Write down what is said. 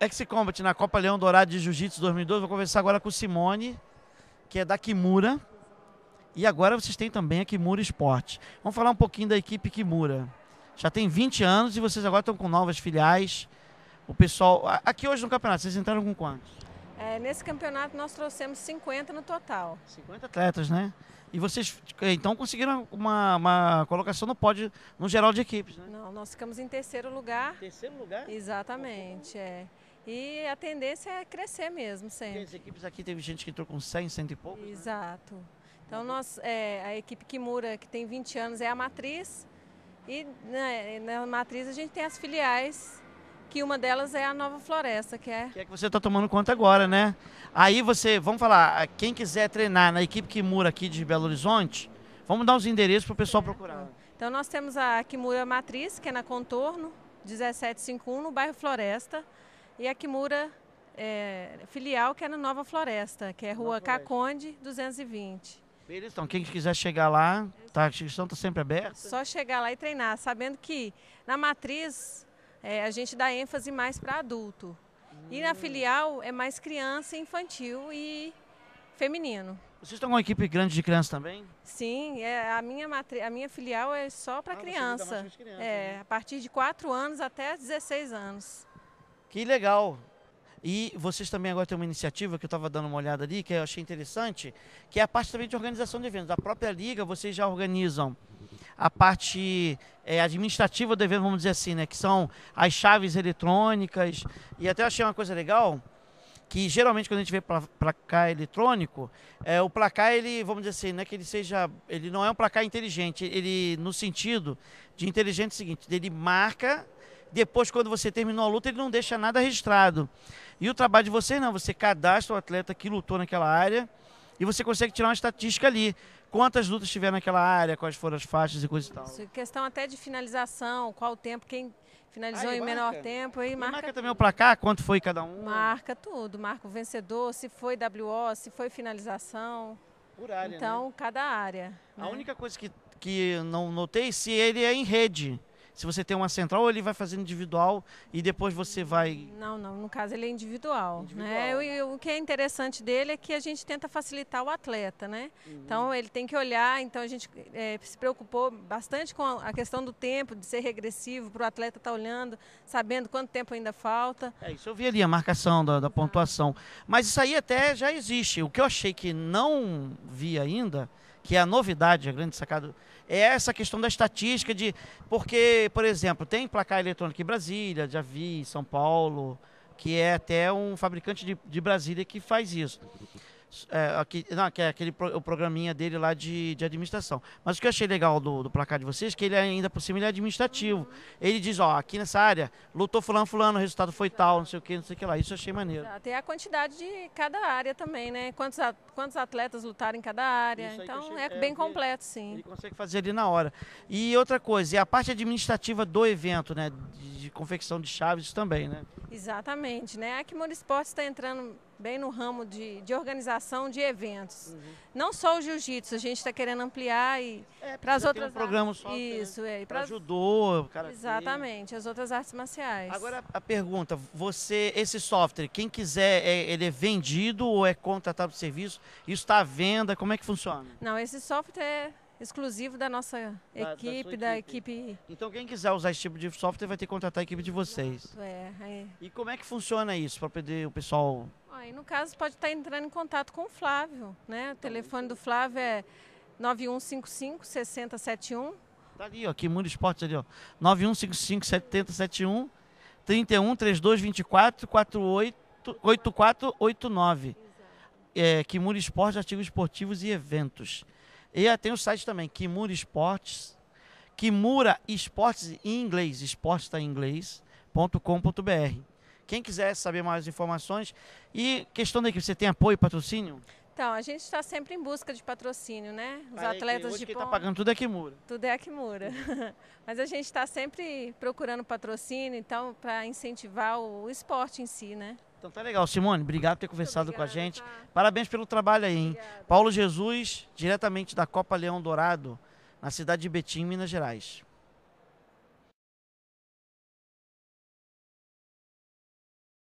X-Combat é na Copa Leão Dourado de Jiu-Jitsu 2012. Vou conversar agora com Simone, que é da Kimura. E agora vocês têm também a Kimura Esporte. Vamos falar um pouquinho da equipe Kimura. Já tem 20 anos e vocês agora estão com novas filiais. O pessoal. Aqui hoje no campeonato, vocês entraram com quantos? É, nesse campeonato nós trouxemos 50 no total. 50 atletas, né? E vocês eh, então conseguiram uma, uma colocação no pódio, no geral de equipes, né? Não, nós ficamos em terceiro lugar. Terceiro lugar? Exatamente, é. E a tendência é crescer mesmo sempre. E as equipes aqui teve gente que entrou com 100, cento e poucos? Né? Exato. Né? Então nós, é, a equipe Kimura, que tem 20 anos, é a matriz. E né, na matriz a gente tem as filiais, que uma delas é a Nova Floresta, que é... Que é que você está tomando conta agora, né? Aí você, vamos falar, quem quiser treinar na equipe Kimura aqui de Belo Horizonte, vamos dar os endereços para o pessoal certo. procurar. Então nós temos a Kimura Matriz, que é na Contorno, 1751, no bairro Floresta e a Kimura é, filial, que é na Nova Floresta, que é Rua Caconde 220. Beleza, então quem quiser chegar lá, tá, a inscrição está sempre aberta? Só chegar lá e treinar, sabendo que na matriz é, a gente dá ênfase mais para adulto. E na hum. filial é mais criança, infantil e feminino. Vocês estão com uma equipe grande de criança também? Sim, é, a, minha matri... a minha filial é só para ah, criança. criança. É, né? A partir de 4 anos até 16 anos. Que legal. E vocês também agora têm uma iniciativa que eu estava dando uma olhada ali, que eu achei interessante, que é a parte também de organização de eventos. A própria liga, vocês já organizam a parte é, administrativa do evento, vamos dizer assim, né? Que são as chaves eletrônicas. E até achei uma coisa legal, que geralmente quando a gente vê placar eletrônico, é, o placar ele, vamos dizer assim, não é que ele seja, ele não é um placar inteligente, ele no sentido de inteligente é o seguinte, ele marca depois, quando você terminou a luta, ele não deixa nada registrado. E o trabalho de vocês não, você cadastra o atleta que lutou naquela área e você consegue tirar uma estatística ali. Quantas lutas tiveram naquela área, quais foram as faixas e coisa e tal. Isso, questão até de finalização, qual o tempo, quem finalizou aí, em menor tempo. Aí marca, marca também o placar, quanto foi cada um? Marca tudo, marca o vencedor, se foi WO, se foi finalização. Por área, né? Então, né? cada área. A né? única coisa que, que não notei, se ele é em rede se você tem uma central, ou ele vai fazendo individual e depois você vai. Não, não, no caso ele é individual. Né? individual. Né? o que é interessante dele é que a gente tenta facilitar o atleta, né? Uhum. Então ele tem que olhar, então a gente é, se preocupou bastante com a questão do tempo, de ser regressivo, para o atleta estar tá olhando, sabendo quanto tempo ainda falta. É, isso eu vi ali, a marcação da, da pontuação. Mas isso aí até já existe. O que eu achei que não vi ainda que é a novidade, a grande sacada, é essa questão da estatística de. Porque, por exemplo, tem placar eletrônico em Brasília, já vi, São Paulo, que é até um fabricante de, de Brasília que faz isso. É, aqui, não, que é aquele pro, o programinha dele lá de, de administração. Mas o que eu achei legal do, do placar de vocês é que ele é ainda por cima ele é administrativo. Ele diz, ó, aqui nessa área, lutou fulano, fulano, o resultado foi tal, não sei o que, não sei o que lá. Isso eu achei maneiro. Até ah, a quantidade de cada área também, né? Quantos, quantos atletas lutaram em cada área. Então achei, é, é bem completo, sim. Ele consegue fazer ali na hora. E outra coisa, é a parte administrativa do evento, né? De, de confecção de chaves também, né? Exatamente, né? A Kimono Esporte está entrando bem no ramo de, de organização de eventos. Uhum. Não só o jiu-jitsu, a gente está querendo ampliar e é, para as outras. Um programa só né? Isso, é. Para judô, cara. Exatamente, as outras artes marciais. Agora a pergunta: você, esse software, quem quiser, é, ele é vendido ou é contratado por serviço? Isso está à venda? Como é que funciona? Não, esse software é exclusivo da nossa da, equipe, da, equipe. da, equipe. Então quem quiser usar esse tipo de software vai ter que contratar a equipe de vocês. é, é. E como é que funciona isso para poder o pessoal? Aí, no caso pode estar tá entrando em contato com o Flávio, né? O telefone do Flávio é 9155 6071. Tá ali, ó, aqui Mundo Esportes ali, ó. 9155 7071 31 32 24 48 8489. É, Kimura Esportes, artigos esportivos e eventos. Exato. E tem o um site também, Kimura Esportes, Kimura Esportes em inglês, esportes está em inglês.com.br. Quem quiser saber mais informações e questão da equipe, você tem apoio, patrocínio? Então, a gente está sempre em busca de patrocínio, né? Os Parei atletas hoje de quem está pagando tudo é Kimura. Tudo é a Kimura. Mas a gente está sempre procurando patrocínio, então, para incentivar o esporte em si, né? Então tá legal. Simone, obrigado por ter conversado obrigada, com a gente. Tá. Parabéns pelo trabalho aí, hein? Obrigada. Paulo Jesus, diretamente da Copa Leão Dourado, na cidade de Betim, Minas Gerais.